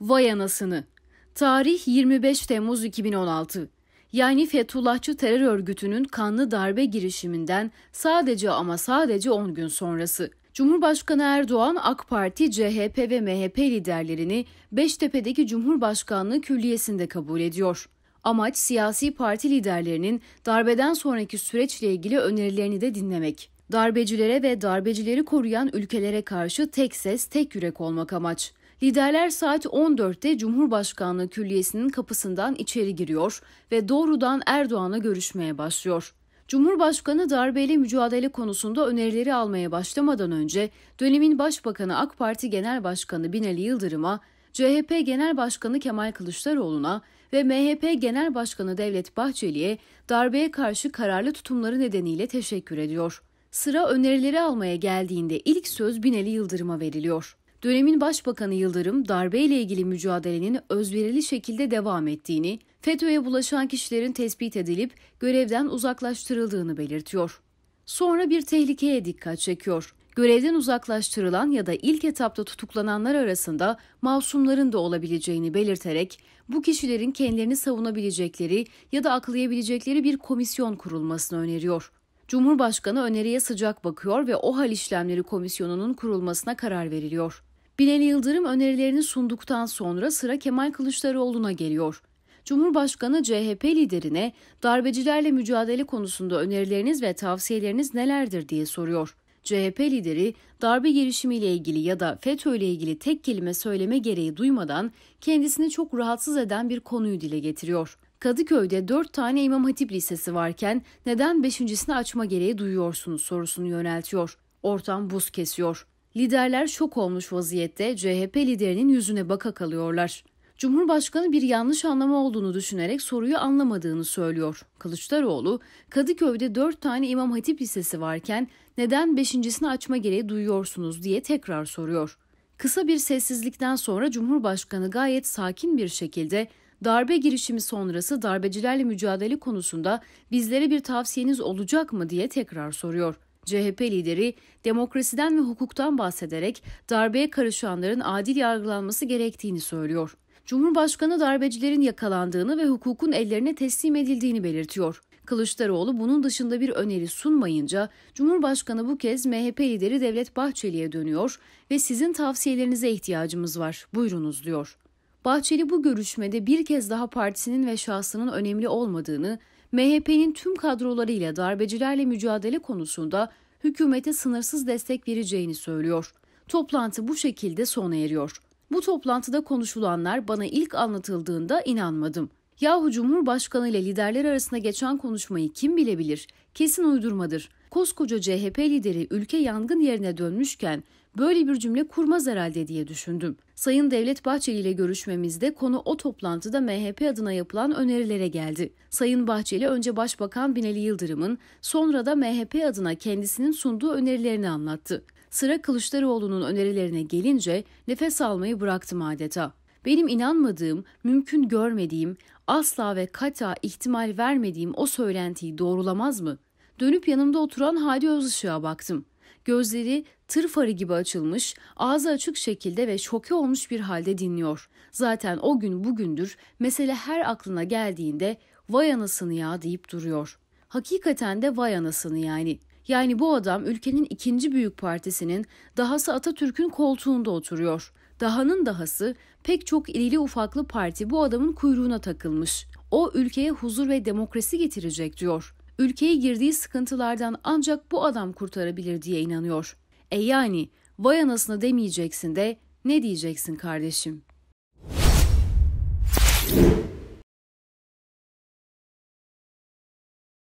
Vay anasını. Tarih 25 Temmuz 2016. Yani Fethullahçı terör örgütünün kanlı darbe girişiminden sadece ama sadece 10 gün sonrası. Cumhurbaşkanı Erdoğan, AK Parti, CHP ve MHP liderlerini Beştepe'deki Cumhurbaşkanlığı Külliyesi'nde kabul ediyor. Amaç siyasi parti liderlerinin darbeden sonraki süreçle ilgili önerilerini de dinlemek. Darbecilere ve darbecileri koruyan ülkelere karşı tek ses, tek yürek olmak amaç. Liderler saat 14'te Cumhurbaşkanlığı Külliyesi'nin kapısından içeri giriyor ve doğrudan Erdoğan'la görüşmeye başlıyor. Cumhurbaşkanı darbeyle mücadele konusunda önerileri almaya başlamadan önce dönemin Başbakanı AK Parti Genel Başkanı Binali Yıldırım'a, CHP Genel Başkanı Kemal Kılıçdaroğlu'na ve MHP Genel Başkanı Devlet Bahçeli'ye darbeye karşı kararlı tutumları nedeniyle teşekkür ediyor. Sıra önerileri almaya geldiğinde ilk söz Binali Yıldırım'a veriliyor. Dönemin Başbakanı Yıldırım darbeyle ilgili mücadelenin özverili şekilde devam ettiğini, FETÖ'ye bulaşan kişilerin tespit edilip görevden uzaklaştırıldığını belirtiyor. Sonra bir tehlikeye dikkat çekiyor. Görevden uzaklaştırılan ya da ilk etapta tutuklananlar arasında masumların da olabileceğini belirterek bu kişilerin kendilerini savunabilecekleri ya da aklayabilecekleri bir komisyon kurulmasını öneriyor. Cumhurbaşkanı öneriye sıcak bakıyor ve OHAL işlemleri komisyonunun kurulmasına karar veriliyor. Binali Yıldırım önerilerini sunduktan sonra sıra Kemal Kılıçdaroğlu'na geliyor. Cumhurbaşkanı CHP liderine darbecilerle mücadele konusunda önerileriniz ve tavsiyeleriniz nelerdir diye soruyor. CHP lideri darbe girişimiyle ilgili ya da FETÖ ile ilgili tek kelime söyleme gereği duymadan kendisini çok rahatsız eden bir konuyu dile getiriyor. Kadıköy'de 4 tane İmam Hatip Lisesi varken neden beşincisini açma gereği duyuyorsunuz sorusunu yöneltiyor. Ortam buz kesiyor. Liderler şok olmuş vaziyette CHP liderinin yüzüne baka kalıyorlar. Cumhurbaşkanı bir yanlış anlama olduğunu düşünerek soruyu anlamadığını söylüyor. Kılıçdaroğlu, Kadıköy'de 4 tane İmam Hatip Lisesi varken neden beşincisini açma gereği duyuyorsunuz diye tekrar soruyor. Kısa bir sessizlikten sonra Cumhurbaşkanı gayet sakin bir şekilde darbe girişimi sonrası darbecilerle mücadele konusunda bizlere bir tavsiyeniz olacak mı diye tekrar soruyor. CHP lideri demokrasiden ve hukuktan bahsederek darbeye karışanların adil yargılanması gerektiğini söylüyor. Cumhurbaşkanı darbecilerin yakalandığını ve hukukun ellerine teslim edildiğini belirtiyor. Kılıçdaroğlu bunun dışında bir öneri sunmayınca Cumhurbaşkanı bu kez MHP lideri Devlet Bahçeli'ye dönüyor ve sizin tavsiyelerinize ihtiyacımız var. Buyurunuz diyor. Bahçeli bu görüşmede bir kez daha partisinin ve şahsının önemli olmadığını, MHP'nin tüm kadrolarıyla darbecilerle mücadele konusunda hükümete sınırsız destek vereceğini söylüyor. Toplantı bu şekilde sona eriyor. Bu toplantıda konuşulanlar bana ilk anlatıldığında inanmadım. Yahu Cumhurbaşkanı ile liderler arasında geçen konuşmayı kim bilebilir? Kesin uydurmadır. Koskoca CHP lideri ülke yangın yerine dönmüşken böyle bir cümle kurmaz herhalde diye düşündüm. Sayın Devlet Bahçeli ile görüşmemizde konu o toplantıda MHP adına yapılan önerilere geldi. Sayın Bahçeli önce Başbakan Binali Yıldırım'ın sonra da MHP adına kendisinin sunduğu önerilerini anlattı. Sıra Kılıçdaroğlu'nun önerilerine gelince nefes almayı bıraktım adeta. Benim inanmadığım, mümkün görmediğim, asla ve kata ihtimal vermediğim o söylentiyi doğrulamaz mı? Dönüp yanımda oturan Hadi Özışık'a baktım. Gözleri tır farı gibi açılmış, ağzı açık şekilde ve şoke olmuş bir halde dinliyor. Zaten o gün bugündür mesele her aklına geldiğinde vay anasını ya deyip duruyor. Hakikaten de vay anasını yani. Yani bu adam ülkenin ikinci büyük partisinin dahası Atatürk'ün koltuğunda oturuyor. Dahanın dahası pek çok ilili ufaklı parti bu adamın kuyruğuna takılmış. O ülkeye huzur ve demokrasi getirecek diyor. Ülkeye girdiği sıkıntılardan ancak bu adam kurtarabilir diye inanıyor. E yani vay anasını demeyeceksin de ne diyeceksin kardeşim?